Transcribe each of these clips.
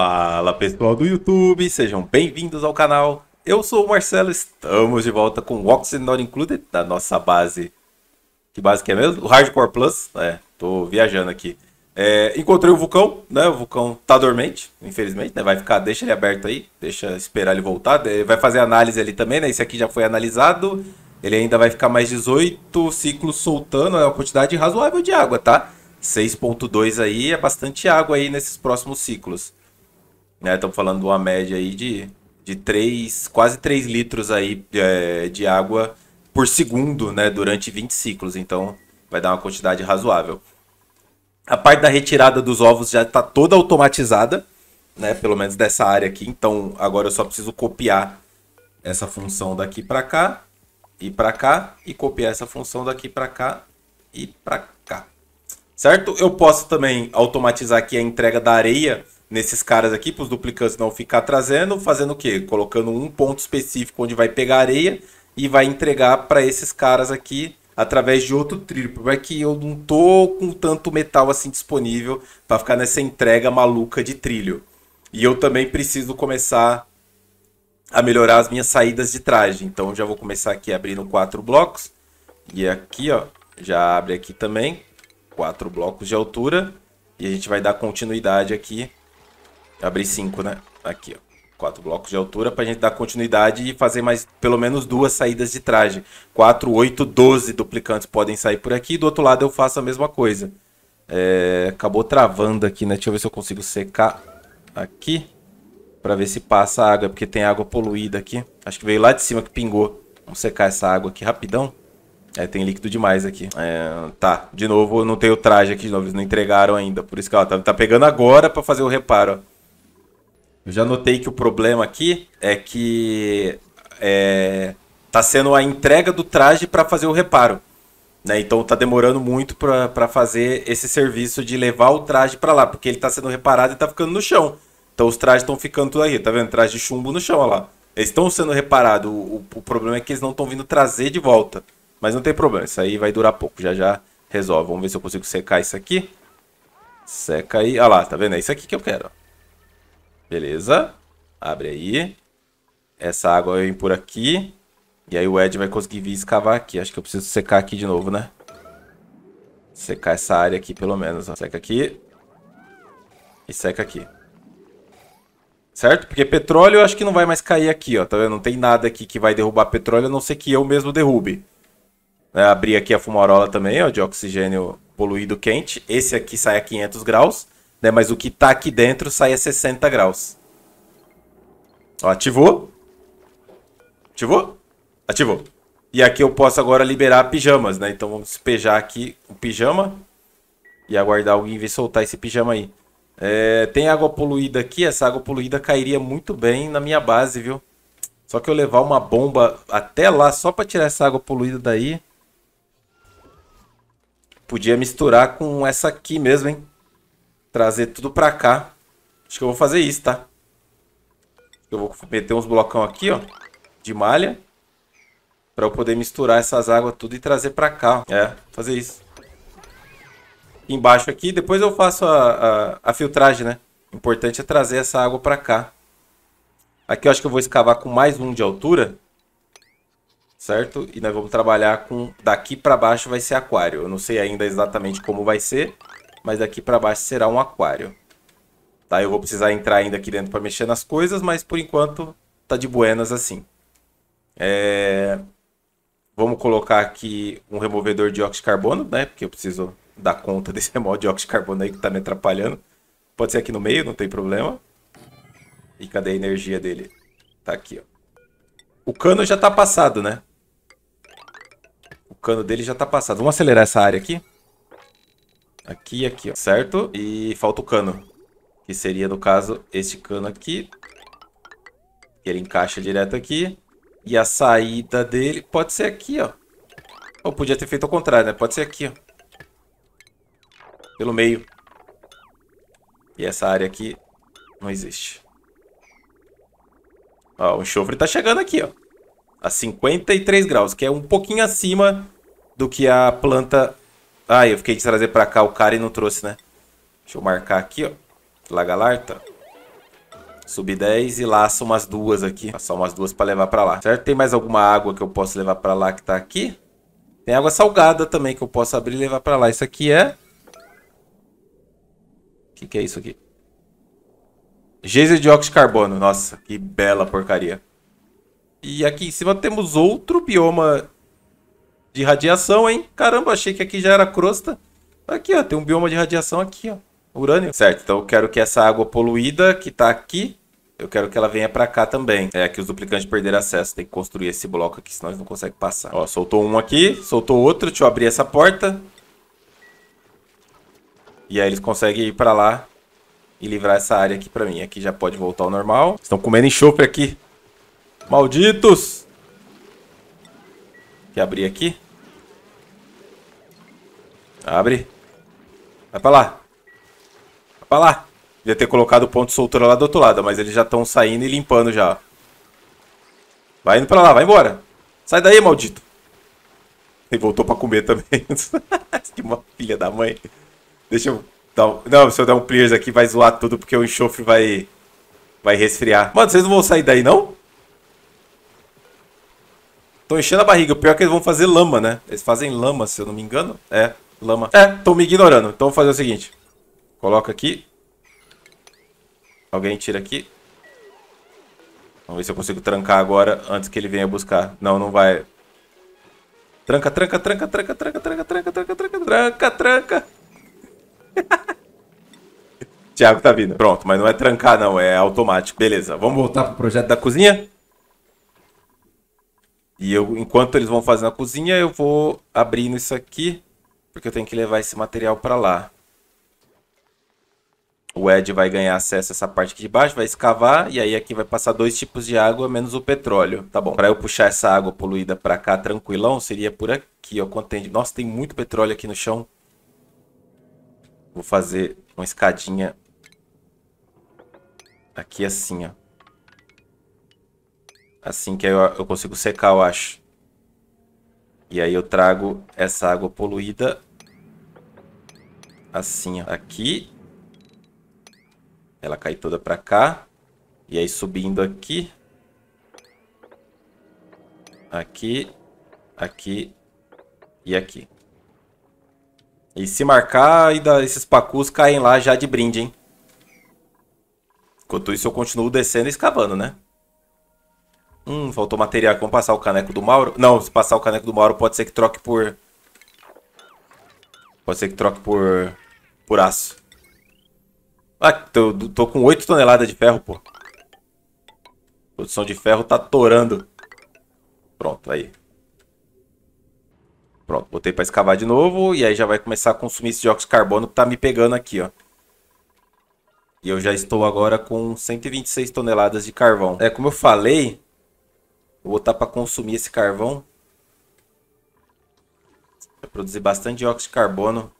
Fala pessoal do YouTube, sejam bem-vindos ao canal. Eu sou o Marcelo, estamos de volta com o Oxygen Not Included da nossa base. Que base que é mesmo? O Hardcore Plus? É, tô viajando aqui. É, encontrei o vulcão, né? O vulcão tá dormente, infelizmente, né? Vai ficar, deixa ele aberto aí, deixa esperar ele voltar. Ele vai fazer análise ali também, né? Esse aqui já foi analisado. Ele ainda vai ficar mais 18 ciclos soltando, é uma quantidade razoável de água, tá? 6.2 aí é bastante água aí nesses próximos ciclos né? Estamos falando de uma média aí de, de três quase 3 litros aí é, de água por segundo, né? Durante 20 ciclos, então vai dar uma quantidade razoável. A parte da retirada dos ovos já está toda automatizada, né? Pelo menos dessa área aqui. Então agora eu só preciso copiar essa função daqui para cá e para cá e copiar essa função daqui para cá e para cá. Certo? Eu posso também automatizar aqui a entrega da areia nesses caras aqui, para os duplicantes não ficar trazendo, fazendo o quê? Colocando um ponto específico onde vai pegar areia e vai entregar para esses caras aqui através de outro trilho. Porque é que eu não tô com tanto metal assim disponível para ficar nessa entrega maluca de trilho. E eu também preciso começar a melhorar as minhas saídas de traje. Então já vou começar aqui abrindo quatro blocos. E aqui, ó, já abre aqui também. Quatro blocos de altura. E a gente vai dar continuidade aqui abri cinco, né? Aqui, ó. Quatro blocos de altura pra gente dar continuidade e fazer mais pelo menos duas saídas de traje. 4, 8, 12 duplicantes podem sair por aqui. Do outro lado eu faço a mesma coisa. É, acabou travando aqui, né? Deixa eu ver se eu consigo secar aqui. Pra ver se passa água, porque tem água poluída aqui. Acho que veio lá de cima que pingou. Vamos secar essa água aqui rapidão. É, tem líquido demais aqui. É, tá, de novo, não tem o traje aqui de novo. Eles não entregaram ainda. Por isso que ela tá, tá pegando agora pra fazer o reparo, ó. Eu já notei que o problema aqui é que é, tá sendo a entrega do traje para fazer o reparo. Né? Então tá demorando muito para fazer esse serviço de levar o traje para lá, porque ele tá sendo reparado e tá ficando no chão. Então os trajes estão ficando tudo aí, tá vendo? Traje de chumbo no chão, lá. Eles estão sendo reparados. O, o, o, problema é que eles não estão vindo trazer de volta. Mas não tem problema, isso aí vai durar pouco. Já já resolve. Vamos ver se eu consigo secar isso aqui. Seca aí. Olha lá, tá vendo? É isso aqui que eu quero. Beleza. Abre aí. Essa água eu vim por aqui. E aí o Ed vai conseguir vir escavar aqui. Acho que eu preciso secar aqui de novo, né? Secar essa área aqui, pelo menos. Ó. Seca aqui. E seca aqui. Certo? Porque petróleo eu acho que não vai mais cair aqui, ó. Tá vendo? Não tem nada aqui que vai derrubar petróleo, a não ser que eu mesmo derrube. É, né? abrir aqui a fumarola também, ó, de oxigênio poluído quente. Esse aqui sai a 500 graus. Né? Mas o que tá aqui dentro sai a 60 graus. Ó, ativou. Ativou? Ativou. E aqui eu posso agora liberar pijamas, né? Então vamos despejar aqui o pijama. E aguardar alguém vir soltar esse pijama aí. É, tem água poluída aqui. Essa água poluída cairia muito bem na minha base, viu? Só que eu levar uma bomba até lá só pra tirar essa água poluída daí. Podia misturar com essa aqui mesmo, hein? Trazer tudo pra cá. Acho que eu vou fazer isso, tá? Eu vou meter uns blocão aqui, ó. De malha. Pra eu poder misturar essas águas tudo e trazer pra cá. Ó. É, fazer isso. Embaixo aqui. Depois eu faço a, a, a filtragem, né? O importante é trazer essa água pra cá. Aqui eu acho que eu vou escavar com mais um de altura. Certo? E nós vamos trabalhar com... Daqui pra baixo vai ser aquário. Eu não sei ainda exatamente como vai ser mas aqui para baixo será um aquário. Tá, eu vou precisar entrar ainda aqui dentro para mexer nas coisas, mas por enquanto tá de buenas assim. É... Vamos colocar aqui um removedor de óxido de carbono, né? Porque eu preciso dar conta desse removedor de óxido de carbono aí que tá me atrapalhando. Pode ser aqui no meio, não tem problema. E cadê a energia dele? Tá aqui, ó. O cano já tá passado, né? O cano dele já tá passado. Vamos acelerar essa área aqui? Aqui e aqui, ó. Certo? E falta o cano. Que seria, no caso, este cano aqui. Ele encaixa direto aqui. E a saída dele pode ser aqui, ó. Ou podia ter feito ao contrário, né? Pode ser aqui, ó. Pelo meio. E essa área aqui não existe. Ó, o enxofre tá chegando aqui, ó. A 53 graus, que é um pouquinho acima do que a planta ah, eu fiquei de trazer pra cá o cara e não trouxe, né? Deixa eu marcar aqui, ó. Lagalarta. sub 10 e laço umas duas aqui. Passar umas duas pra levar pra lá. Certo? Tem mais alguma água que eu posso levar pra lá que tá aqui? Tem água salgada também que eu posso abrir e levar pra lá. Isso aqui é... O que, que é isso aqui? Geyser de óxido de carbono. Nossa, que bela porcaria. E aqui em cima temos outro bioma de radiação, hein? Caramba, achei que aqui já era crosta. Aqui, ó, tem um bioma de radiação aqui, ó. Urânio. Certo, então eu quero que essa água poluída que tá aqui, eu quero que ela venha pra cá também. É, que os duplicantes perderam acesso. Tem que construir esse bloco aqui, senão eles não conseguem passar. Ó, soltou um aqui, soltou outro. Deixa eu abrir essa porta. E aí eles conseguem ir pra lá e livrar essa área aqui pra mim. Aqui já pode voltar ao normal. Estão comendo enxofre aqui. Malditos! que abrir aqui. Abre. Vai pra lá. Vai pra lá. Devia ter colocado o ponto soltura lá do outro lado, mas eles já estão saindo e limpando já. Vai indo pra lá, vai embora. Sai daí, maldito. ele voltou pra comer também. que uma filha da mãe. Deixa eu dar um... Não, se eu der um clears aqui, vai zoar tudo porque o enxofre vai... Vai resfriar. Mano, vocês não vão sair daí, não? Estão enchendo a barriga. O pior é que eles vão fazer lama, né? Eles fazem lama, se eu não me engano. É, lama. É, estão me ignorando. Então vou fazer o seguinte. Coloca aqui. Alguém tira aqui. Vamos ver se eu consigo trancar agora antes que ele venha buscar. Não, não vai. Tranca, tranca, tranca, tranca, tranca, tranca, tranca, tranca, tranca, tranca, tranca. Tiago tá vindo. Pronto, mas não é trancar não, é automático. Beleza, vamos voltar pro projeto da cozinha? E eu, enquanto eles vão fazendo a cozinha, eu vou abrindo isso aqui, porque eu tenho que levar esse material para lá. O Ed vai ganhar acesso a essa parte aqui de baixo, vai escavar, e aí aqui vai passar dois tipos de água, menos o petróleo. Tá bom, para eu puxar essa água poluída para cá tranquilão, seria por aqui, ó. Quanto Nossa, tem muito petróleo aqui no chão. Vou fazer uma escadinha aqui assim, ó. Assim que eu, eu consigo secar, eu acho. E aí eu trago essa água poluída assim, ó, aqui. Ela cai toda para cá. E aí subindo aqui. Aqui, aqui e aqui. E se marcar, ainda esses pacus caem lá já de brinde, hein? Enquanto isso, eu continuo descendo e escavando, né? Hum, faltou material. Vamos passar o caneco do Mauro? Não, se passar o caneco do Mauro, pode ser que troque por... Pode ser que troque por... Por aço. Ah, tô, tô com 8 toneladas de ferro, pô. produção de ferro tá torando. Pronto, aí. Pronto, botei para escavar de novo. E aí já vai começar a consumir esse dióxido de carbono que tá me pegando aqui, ó. E eu já estou agora com 126 toneladas de carvão. É, como eu falei, vou botar para consumir esse carvão. Vai produzir bastante dióxido de carbono.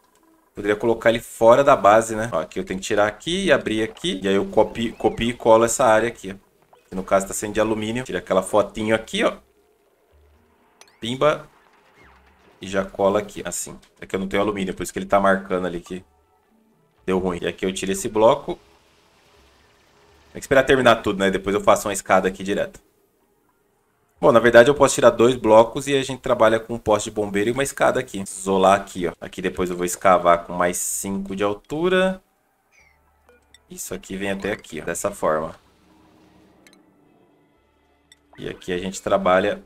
Poderia colocar ele fora da base, né? Ó, aqui eu tenho que tirar aqui e abrir aqui. E aí eu copio, copio e colo essa área aqui, ó. Que no caso está sendo de alumínio. Tira aquela fotinho aqui, ó. Pimba. E já cola aqui, assim. É que eu não tenho alumínio, por isso que ele está marcando ali que deu ruim. E aqui eu tiro esse bloco. Tem que esperar terminar tudo, né? Depois eu faço uma escada aqui direto. Bom, na verdade eu posso tirar dois blocos e a gente trabalha com um poste de bombeiro e uma escada aqui. Isolar aqui, ó. Aqui depois eu vou escavar com mais cinco de altura. Isso aqui vem até aqui, ó, dessa forma. E aqui a gente trabalha...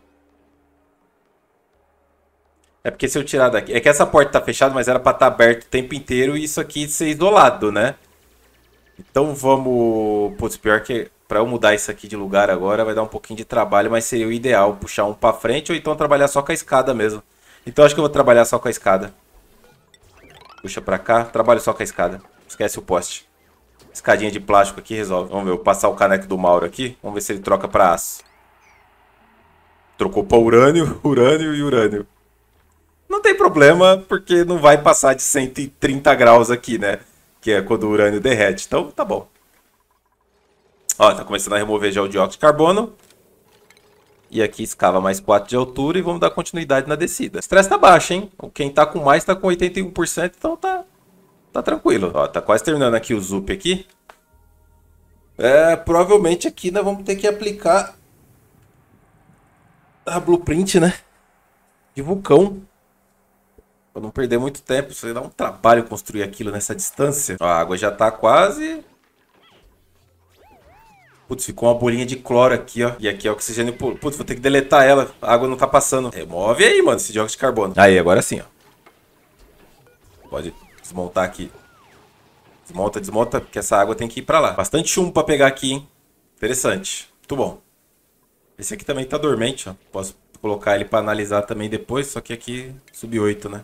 É porque se eu tirar daqui... É que essa porta tá fechada, mas era para estar tá o tempo inteiro e isso aqui ser isolado, né? Então vamos... Putz, pior que para eu mudar isso aqui de lugar agora vai dar um pouquinho de trabalho, mas seria o ideal puxar um para frente ou então trabalhar só com a escada mesmo. Então acho que eu vou trabalhar só com a escada. Puxa para cá, trabalho só com a escada. Esquece o poste. Escadinha de plástico aqui resolve. Vamos ver, eu passar o caneco do Mauro aqui. Vamos ver se ele troca para aço. Trocou para urânio, urânio e urânio. Não tem problema, porque não vai passar de 130 graus aqui, né? Que é quando o urânio derrete. Então tá bom. Ó, tá começando a remover já o dióxido de carbono. E aqui escava mais 4 de altura e vamos dar continuidade na descida. Estresse tá baixo, hein? Quem tá com mais tá com 81%, então tá, tá tranquilo. Ó, tá quase terminando aqui o zup aqui. É, provavelmente aqui nós vamos ter que aplicar a blueprint, né? De vulcão. Pra não perder muito tempo, isso dá um trabalho construir aquilo nessa distância. Ó, a água já tá quase Putz, ficou uma bolinha de cloro aqui, ó. E aqui é oxigênio puro. Putz, vou ter que deletar ela. A água não tá passando. Remove aí, mano, esse dióxido de carbono. Aí, agora sim, ó. Pode desmontar aqui. Desmonta, desmonta, porque essa água tem que ir pra lá. Bastante chumbo pra pegar aqui, hein? Interessante. Muito bom. Esse aqui também tá dormente, ó. Posso colocar ele pra analisar também depois, só que aqui sub 8, né?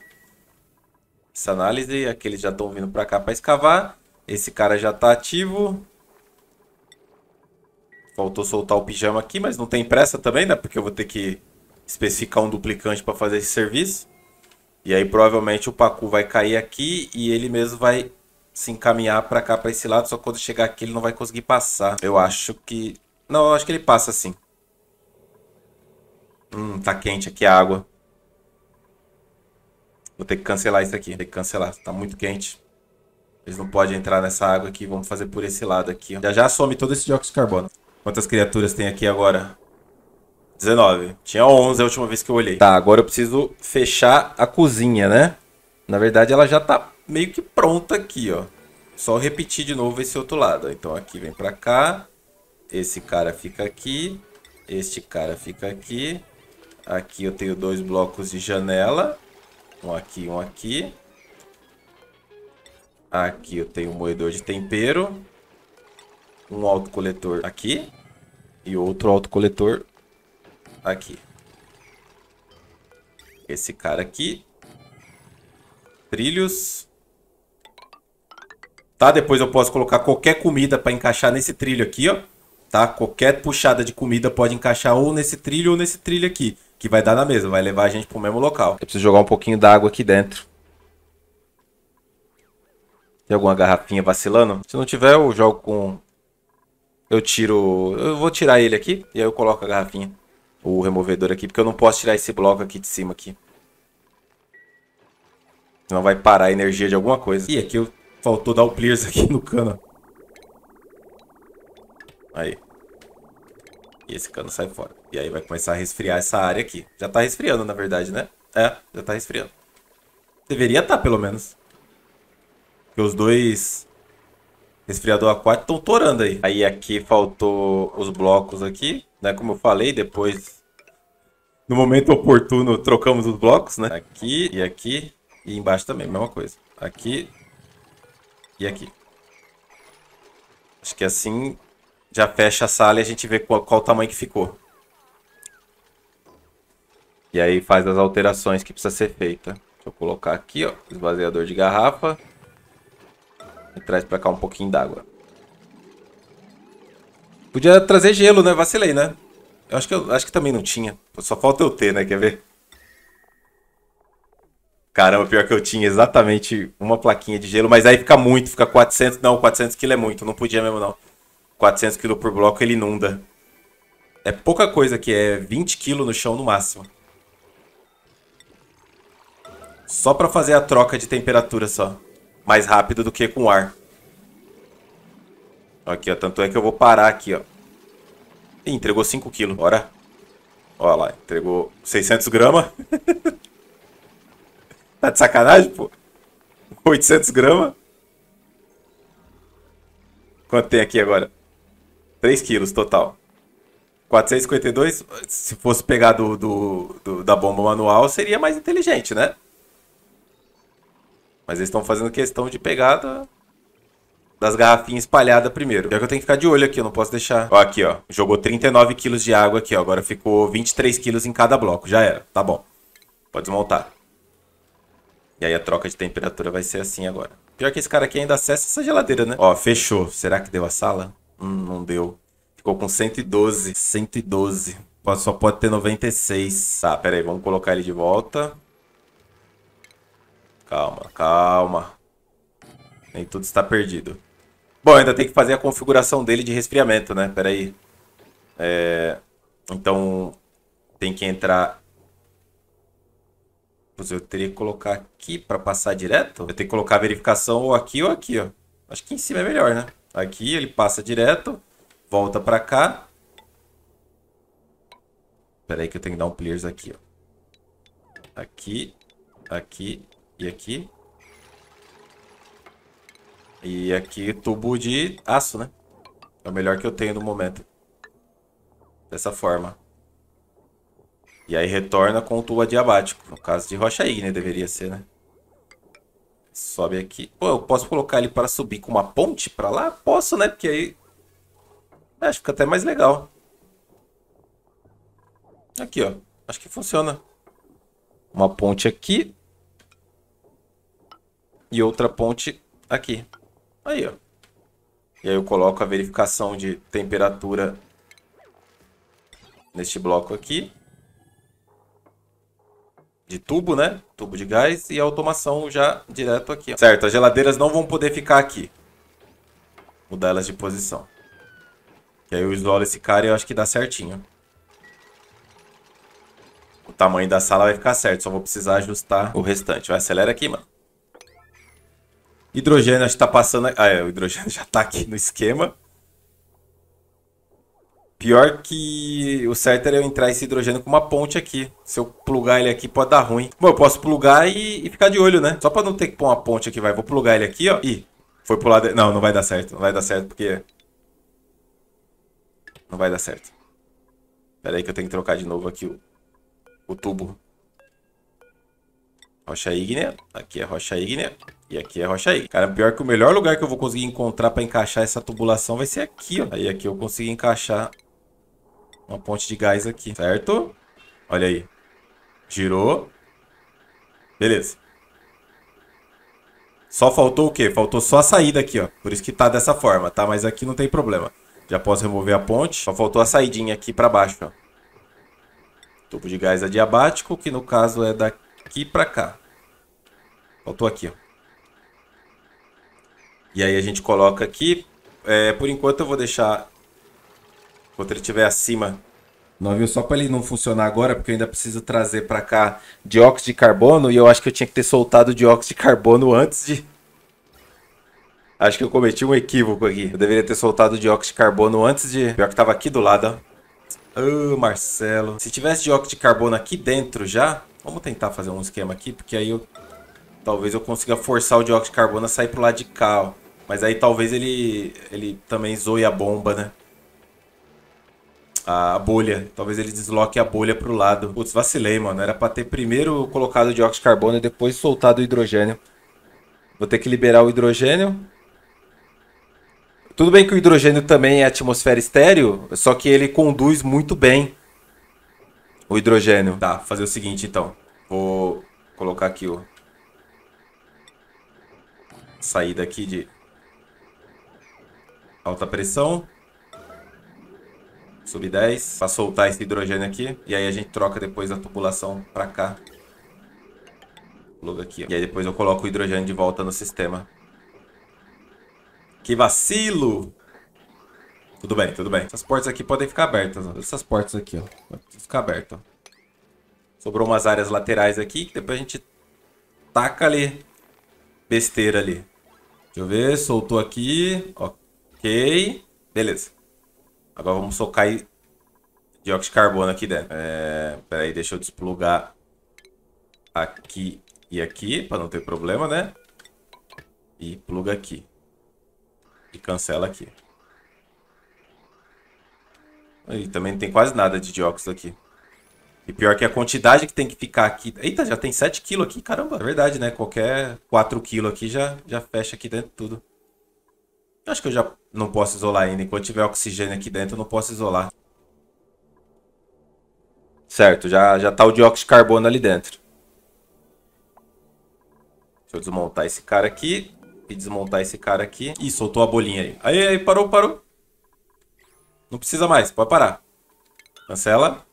Essa análise, aqueles já estão vindo pra cá pra escavar. Esse cara já tá ativo. Faltou soltar o pijama aqui, mas não tem pressa também, né? Porque eu vou ter que especificar um duplicante para fazer esse serviço. E aí provavelmente o Pacu vai cair aqui e ele mesmo vai se encaminhar para cá, para esse lado. Só quando chegar aqui ele não vai conseguir passar. Eu acho que... Não, eu acho que ele passa sim. Hum, tá quente aqui a água. Vou ter que cancelar isso aqui. Tem que cancelar, tá muito quente. Eles não podem entrar nessa água aqui. Vamos fazer por esse lado aqui. Já já some todo esse dióxido de carbono. Quantas criaturas tem aqui agora? 19. Tinha 11 a última vez que eu olhei. Tá, agora eu preciso fechar a cozinha, né? Na verdade, ela já tá meio que pronta aqui, ó. Só repetir de novo esse outro lado. Então, aqui vem pra cá. Esse cara fica aqui. Este cara fica aqui. Aqui eu tenho dois blocos de janela. Um aqui e um aqui. Aqui eu tenho um moedor de tempero. Um autocoletor aqui. E outro autocoletor aqui. Esse cara aqui. Trilhos. Tá? Depois eu posso colocar qualquer comida para encaixar nesse trilho aqui, ó. Tá? Qualquer puxada de comida pode encaixar ou nesse trilho ou nesse trilho aqui. Que vai dar na mesma, vai levar a gente pro mesmo local. Eu preciso jogar um pouquinho d'água aqui dentro. Tem alguma garrafinha vacilando? Se não tiver, eu jogo com eu tiro... Eu vou tirar ele aqui e aí eu coloco a garrafinha. O removedor aqui, porque eu não posso tirar esse bloco aqui de cima aqui. Senão vai parar a energia de alguma coisa. Ih, aqui eu... faltou dar o clears aqui no cano. Aí. E esse cano sai fora. E aí vai começar a resfriar essa área aqui. Já tá resfriando, na verdade, né? É, já tá resfriando. Deveria estar, tá, pelo menos. Porque os dois resfriador aquático estão torando aí. Aí aqui faltou os blocos aqui, né? Como eu falei, depois, no momento oportuno, trocamos os blocos, né? Aqui e aqui e embaixo também, mesma coisa. Aqui e aqui. Acho que assim já fecha a sala e a gente vê qual, qual o tamanho que ficou. E aí faz as alterações que precisa ser feita. Deixa eu colocar aqui, ó, esvaziador de garrafa traz pra cá um pouquinho d'água. Podia trazer gelo, né? Vacilei, né? Eu acho que, eu, acho que também não tinha. Só falta eu ter, né? Quer ver? Caramba, pior que eu tinha exatamente uma plaquinha de gelo, mas aí fica muito, fica 400. Não, 400 quilos é muito, não podia mesmo não. 400 quilos por bloco ele inunda. É pouca coisa que é 20 quilos no chão no máximo. Só pra fazer a troca de temperatura só mais rápido do que com ar. Aqui, ó. Tanto é que eu vou parar aqui, ó. Ih, entregou 5 kg. Bora. Olha lá, entregou 600 gramas. tá de sacanagem, pô? 800 gramas. Quanto tem aqui agora? 3 quilos total. 452, se fosse pegar do, do, do, da bomba manual, seria mais inteligente, né? Mas eles estão fazendo questão de pegada das garrafinhas espalhadas primeiro. Já que eu tenho que ficar de olho aqui, eu não posso deixar. Ó, aqui, ó. Jogou 39 quilos de água aqui, ó. Agora ficou 23 quilos em cada bloco. Já era. Tá bom. Pode desmontar. E aí a troca de temperatura vai ser assim agora. Pior que esse cara aqui ainda acessa essa geladeira, né? Ó, fechou. Será que deu a sala? Hum, não deu. Ficou com 112. 112. Só pode ter 96. Tá, pera aí. Vamos colocar ele de volta. Calma, calma. Nem tudo está perdido. Bom, ainda tem que fazer a configuração dele de resfriamento, né? Pera aí. É... Então, tem que entrar... Eu teria que colocar aqui para passar direto? Eu tenho que colocar a verificação ou aqui ou aqui, ó. Acho que em cima é melhor, né? Aqui ele passa direto, volta para cá. Pera aí que eu tenho que dar um players aqui, ó. Aqui, aqui e aqui. E aqui tubo de aço, né? É o melhor que eu tenho no momento. Dessa forma. E aí retorna com o tubo adiabático. No caso de rocha ígnea né? deveria ser, né? Sobe aqui. Pô, eu posso colocar ele para subir com uma ponte para lá? Posso, né? Porque aí... Acho que fica até mais legal. Aqui, ó. Acho que funciona. Uma ponte aqui e outra ponte aqui. Aí, ó. E aí eu coloco a verificação de temperatura neste bloco aqui. De tubo, né? Tubo de gás e a automação já direto aqui. Ó. Certo, as geladeiras não vão poder ficar aqui. Mudar elas de posição. E aí eu isolo esse cara e eu acho que dá certinho. O tamanho da sala vai ficar certo, só vou precisar ajustar o restante. Vai, acelera aqui, mano. Hidrogênio acho que está passando... Ah, é, o hidrogênio já está aqui no esquema. Pior que o certo era eu entrar esse hidrogênio com uma ponte aqui. Se eu plugar ele aqui, pode dar ruim. Bom, eu posso plugar e, e ficar de olho, né? Só para não ter que pôr uma ponte aqui, vai. Vou plugar ele aqui, ó. Ih, foi pro lado... Não, não vai dar certo. Não vai dar certo porque... Não vai dar certo. Pera aí que eu tenho que trocar de novo aqui o, o tubo. Rocha ígnea. Aqui é rocha ígnea. E aqui é rocha ígnea. Cara, pior que o melhor lugar que eu vou conseguir encontrar para encaixar essa tubulação vai ser aqui, ó. Aí aqui eu consegui encaixar uma ponte de gás aqui, certo? Olha aí. Girou. Beleza. Só faltou o quê? Faltou só a saída aqui, ó. Por isso que tá dessa forma, tá? Mas aqui não tem problema. Já posso remover a ponte. Só faltou a saidinha aqui pra baixo, ó. Tubo de gás adiabático, que no caso é daqui daqui pra cá. Faltou aqui, ó. E aí a gente coloca aqui. É, por enquanto eu vou deixar... Enquanto ele estiver acima não viu só para ele não funcionar agora, porque eu ainda preciso trazer para cá dióxido de carbono, e eu acho que eu tinha que ter soltado dióxido de carbono antes de... Acho que eu cometi um equívoco aqui. Eu deveria ter soltado dióxido de carbono antes de... Pior que estava aqui do lado, ó. Ô, oh, Marcelo. Se tivesse dióxido de carbono aqui dentro já, vamos tentar fazer um esquema aqui, porque aí eu... Talvez eu consiga forçar o dióxido de carbono a sair pro lado de cá, ó. Mas aí talvez ele, ele também zoe a bomba, né? a bolha. Talvez ele desloque a bolha para o lado. Putz, vacilei, mano. Era para ter primeiro colocado o dióxido de carbono e depois soltado o hidrogênio. Vou ter que liberar o hidrogênio. Tudo bem que o hidrogênio também é atmosfera estéreo, só que ele conduz muito bem o hidrogênio. Tá, fazer o seguinte então. Vou colocar aqui o. saída aqui de alta pressão. Sub 10, para soltar esse hidrogênio aqui. E aí a gente troca depois a tubulação para cá. logo aqui. Ó. E aí depois eu coloco o hidrogênio de volta no sistema. Que vacilo! Tudo bem, tudo bem. Essas portas aqui podem ficar abertas, ó. Essas portas aqui, ó. Precisa ficar aberta Sobrou umas áreas laterais aqui que depois a gente taca ali. Besteira ali. Deixa eu ver, soltou aqui. Ok. Beleza. Agora vamos socar dióxido de carbono aqui dentro. É... Peraí, deixa eu desplugar aqui e aqui, para não ter problema, né? E pluga aqui. E cancela aqui. E também não tem quase nada de dióxido aqui. E pior que a quantidade que tem que ficar aqui. Eita, já tem 7 kg aqui. Caramba, é verdade, né? Qualquer 4 kg aqui já, já fecha aqui dentro tudo. Eu acho que eu já não posso isolar ainda. Enquanto tiver oxigênio aqui dentro, eu não posso isolar. Certo, já, já tá o dióxido de carbono ali dentro. Deixa eu desmontar esse cara aqui e desmontar esse cara aqui. Ih, soltou a bolinha aí. Aí, aí, parou, parou. Não precisa mais, pode parar. Cancela.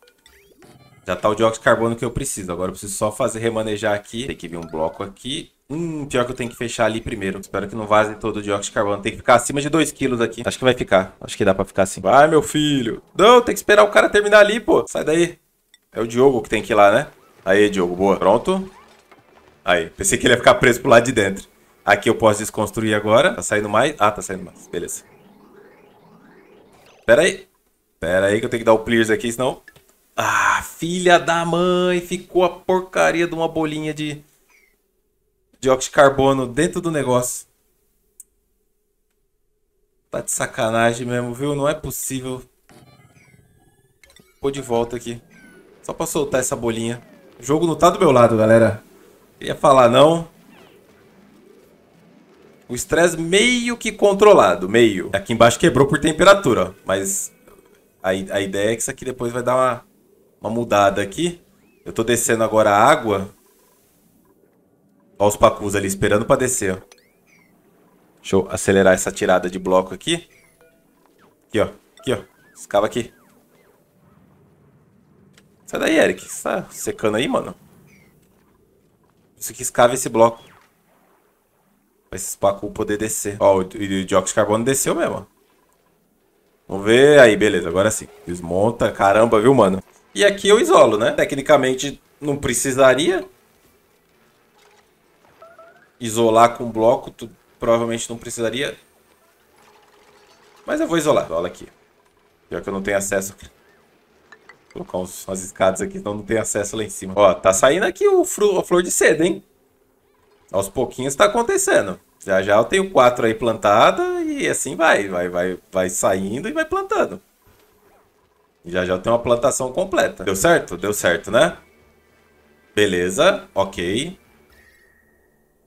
Já tá o dióxido de carbono que eu preciso. Agora eu preciso só fazer remanejar aqui. Tem que vir um bloco aqui. Hum, pior que eu tenho que fechar ali primeiro. Espero que não vaze todo o dióxido de carbono. Tem que ficar acima de 2 quilos aqui. Acho que vai ficar. Acho que dá pra ficar assim. Vai, meu filho. Não, tem que esperar o cara terminar ali, pô. Sai daí. É o Diogo que tem que ir lá, né? Aí, Diogo. Boa. Pronto. Aí. Pensei que ele ia ficar preso pro lado de dentro. Aqui eu posso desconstruir agora. Tá saindo mais? Ah, tá saindo mais. Beleza. Pera aí. Pera aí que eu tenho que dar o clears aqui, senão... Ah, filha da mãe! Ficou a porcaria de uma bolinha de... Dióxido de carbono dentro do negócio. Tá de sacanagem mesmo, viu? Não é possível. Pô de volta aqui. Só pra soltar essa bolinha. O jogo não tá do meu lado, galera. Queria falar não. O estresse meio que controlado, meio. Aqui embaixo quebrou por temperatura, mas a, a ideia é que isso aqui depois vai dar uma, uma mudada aqui. Eu tô descendo agora a água. Ó os pacus ali esperando pra descer. Deixa eu acelerar essa tirada de bloco aqui. Aqui, ó. Aqui, ó. Escava aqui. Sai daí, Eric. Você tá secando aí, mano? Isso aqui escava esse bloco. Esse esses poder descer. Ó, o, dióxido de carbono desceu mesmo, ó. Vamos ver. Aí, beleza. Agora sim. Desmonta. Caramba, viu, mano? E aqui eu isolo, né? Tecnicamente, não precisaria. Isolar com bloco, tu provavelmente não precisaria. Mas eu vou isolar. Olha aqui. Pior que eu não tenho acesso. Vou colocar uns, umas escadas aqui, então não tem acesso lá em cima. Ó, tá saindo aqui o a flor de seda, hein? Aos pouquinhos tá acontecendo. Já já eu tenho quatro aí plantada e assim vai, vai, vai, vai saindo e vai plantando. já já eu tenho uma plantação completa. Deu certo? Deu certo, né? Beleza, ok.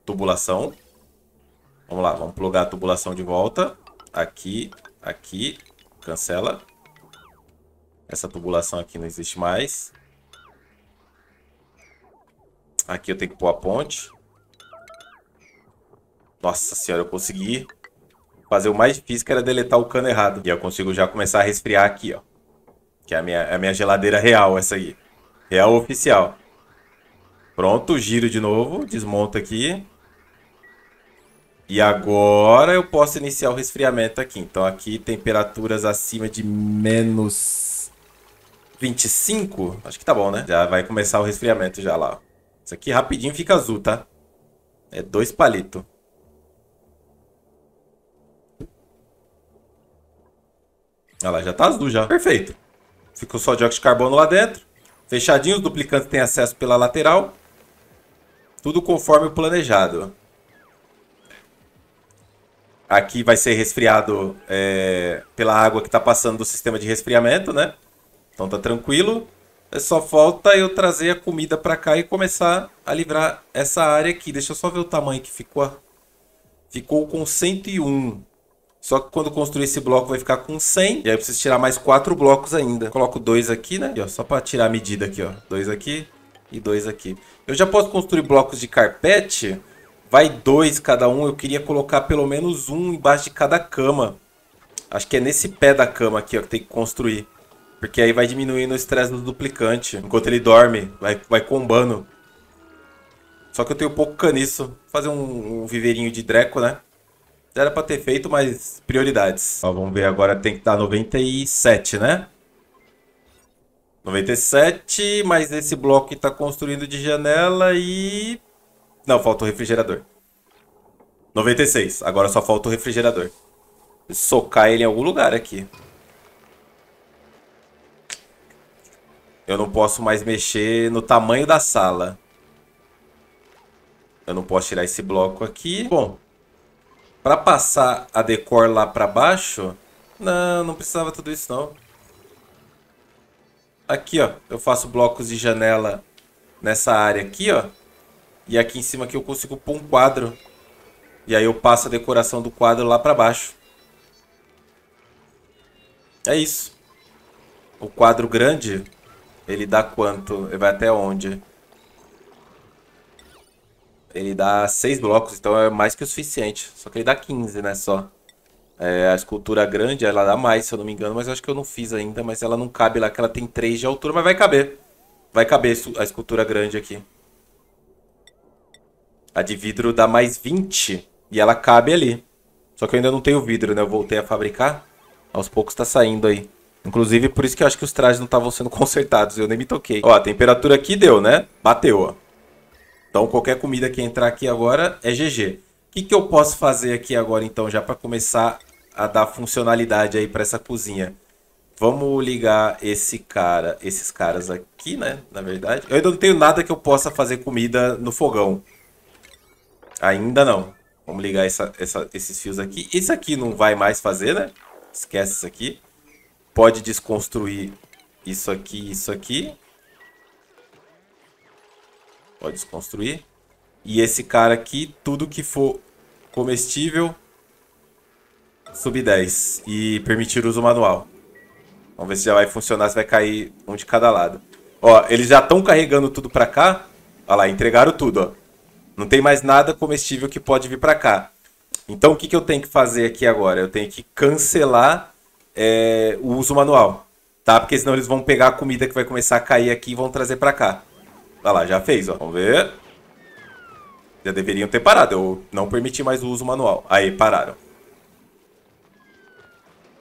Tubulação. Vamos lá, vamos plugar a tubulação de volta. Aqui, aqui, cancela. Essa tubulação aqui não existe mais. Aqui eu tenho que pôr a ponte. Nossa senhora, eu consegui fazer o mais difícil, que era deletar o cano errado. E eu consigo já começar a resfriar aqui, ó. Que é a minha, é a minha geladeira real, essa aí. Real oficial. Pronto, giro de novo. Desmonto aqui. E agora eu posso iniciar o resfriamento aqui. Então aqui temperaturas acima de menos 25. Acho que tá bom, né? Já vai começar o resfriamento já lá. Isso aqui rapidinho fica azul, tá? É dois palitos. Olha lá, já tá azul já. Perfeito. Ficou só dióxido de carbono lá dentro. Fechadinho, os duplicantes têm acesso pela lateral. Tudo conforme o planejado. Aqui vai ser resfriado é, pela água que está passando do sistema de resfriamento, né? Então tá tranquilo. É só falta eu trazer a comida para cá e começar a livrar essa área aqui. Deixa eu só ver o tamanho que ficou. Ficou com 101. Só que quando construir esse bloco vai ficar com 100. E aí eu preciso tirar mais 4 blocos ainda. Coloco dois aqui, né? E, ó, só para tirar a medida aqui, ó. Dois aqui e dois aqui. Eu já posso construir blocos de carpete. Vai dois cada um. Eu queria colocar pelo menos um embaixo de cada cama. Acho que é nesse pé da cama aqui, ó, que tem que construir. Porque aí vai diminuindo o estresse do duplicante. Enquanto ele dorme, vai, vai combando. Só que eu tenho pouco caniço. Vou fazer um, um viveirinho de dreco, né? Era pra ter feito, mas prioridades. Ó, vamos ver agora, tem que dar 97, né? 97, mas esse bloco que tá construindo de janela e... Não, falta o refrigerador. 96, agora só falta o refrigerador. Socar ele em algum lugar aqui. Eu não posso mais mexer no tamanho da sala. Eu não posso tirar esse bloco aqui. Bom, Pra passar a decor lá pra baixo... Não, não precisava tudo isso não. Aqui, ó. Eu faço blocos de janela nessa área aqui, ó. E aqui em cima aqui eu consigo pôr um quadro. E aí eu passo a decoração do quadro lá pra baixo. É isso. O quadro grande, ele dá quanto? Ele vai até onde? Ele dá 6 blocos, então é mais que o suficiente. Só que ele dá 15, né, só. É, a escultura grande, ela dá mais, se eu não me engano, mas eu acho que eu não fiz ainda, mas ela não cabe lá, que ela tem 3 de altura, mas vai caber. Vai caber a escultura grande aqui. A de vidro dá mais 20 e ela cabe ali. Só que eu ainda não tenho vidro, né? Eu voltei a fabricar. Aos poucos tá saindo aí. Inclusive, por isso que eu acho que os trajes não estavam sendo consertados. Eu nem me toquei. Ó, a temperatura aqui deu, né? Bateu, ó. Então qualquer comida que entrar aqui agora é GG. O que, que eu posso fazer aqui agora então já para começar a dar funcionalidade aí para essa cozinha? Vamos ligar esse cara, esses caras aqui, né? Na verdade, eu ainda não tenho nada que eu possa fazer comida no fogão. Ainda não. Vamos ligar essa, essa, esses fios aqui. Isso aqui não vai mais fazer, né? Esquece isso aqui. Pode desconstruir isso aqui, isso aqui. Pode desconstruir. E esse cara aqui, tudo que for comestível, sub 10. E permitir uso manual. Vamos ver se já vai funcionar, se vai cair um de cada lado. Ó, eles já estão carregando tudo pra cá. Olha lá, entregaram tudo, ó. Não tem mais nada comestível que pode vir pra cá. Então, o que, que eu tenho que fazer aqui agora? Eu tenho que cancelar é, o uso manual, tá? Porque senão eles vão pegar a comida que vai começar a cair aqui e vão trazer pra cá. Olha lá, já fez, ó. Vamos ver. Já deveriam ter parado. Eu não permiti mais o uso manual. Aí, pararam.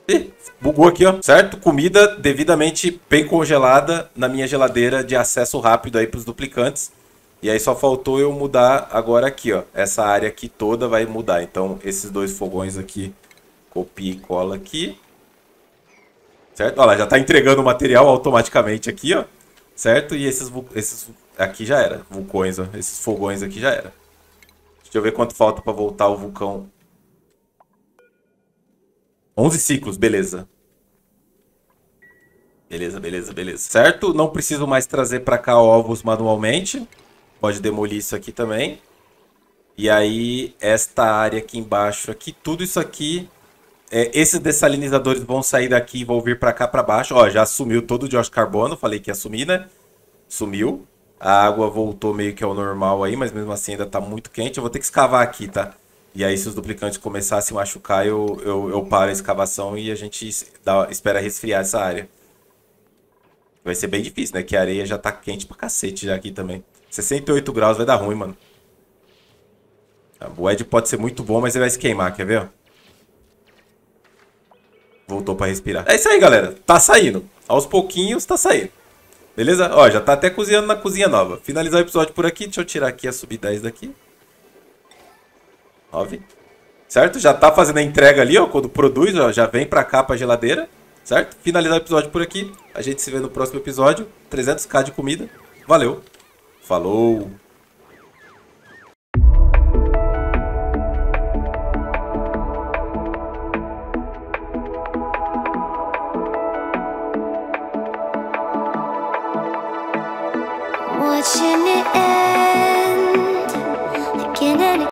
Ih, bugou aqui, ó. Certo? Comida devidamente bem congelada na minha geladeira de acesso rápido aí pros duplicantes. E aí só faltou eu mudar agora aqui, ó. Essa área aqui toda vai mudar. Então, esses dois fogões aqui, copia e cola aqui. Certo? Olha lá, já tá entregando o material automaticamente aqui, ó. Certo? E esses, esses Aqui já era, vulcões, ó. Esses fogões aqui já era. Deixa eu ver quanto falta pra voltar o vulcão. 11 ciclos, beleza. Beleza, beleza, beleza. Certo? Não preciso mais trazer pra cá ovos manualmente. Pode demolir isso aqui também. E aí, esta área aqui embaixo, aqui, tudo isso aqui... É, esses dessalinizadores vão sair daqui e vão vir pra cá, pra baixo. Ó, já sumiu todo o dióxido de carbono. Falei que ia sumir, né? Sumiu. A água voltou meio que ao normal aí, mas mesmo assim ainda tá muito quente. Eu vou ter que escavar aqui, tá? E aí, se os duplicantes começarem a se machucar, eu, eu, eu paro a escavação e a gente dá, espera resfriar essa área. Vai ser bem difícil, né? Que a areia já tá quente pra cacete já aqui também. 68 graus vai dar ruim, mano. O Ed pode ser muito bom, mas ele vai se queimar, quer ver? Voltou pra respirar. É isso aí, galera. Tá saindo. Aos pouquinhos tá saindo. Beleza? Ó, já tá até cozinhando na cozinha nova. Finalizar o episódio por aqui. Deixa eu tirar aqui a sub 10 daqui. 9. Certo? Já tá fazendo a entrega ali, ó. Quando produz, ó, já vem pra cá pra geladeira. Certo? Finalizar o episódio por aqui. A gente se vê no próximo episódio. 300k de comida. Valeu. Falou.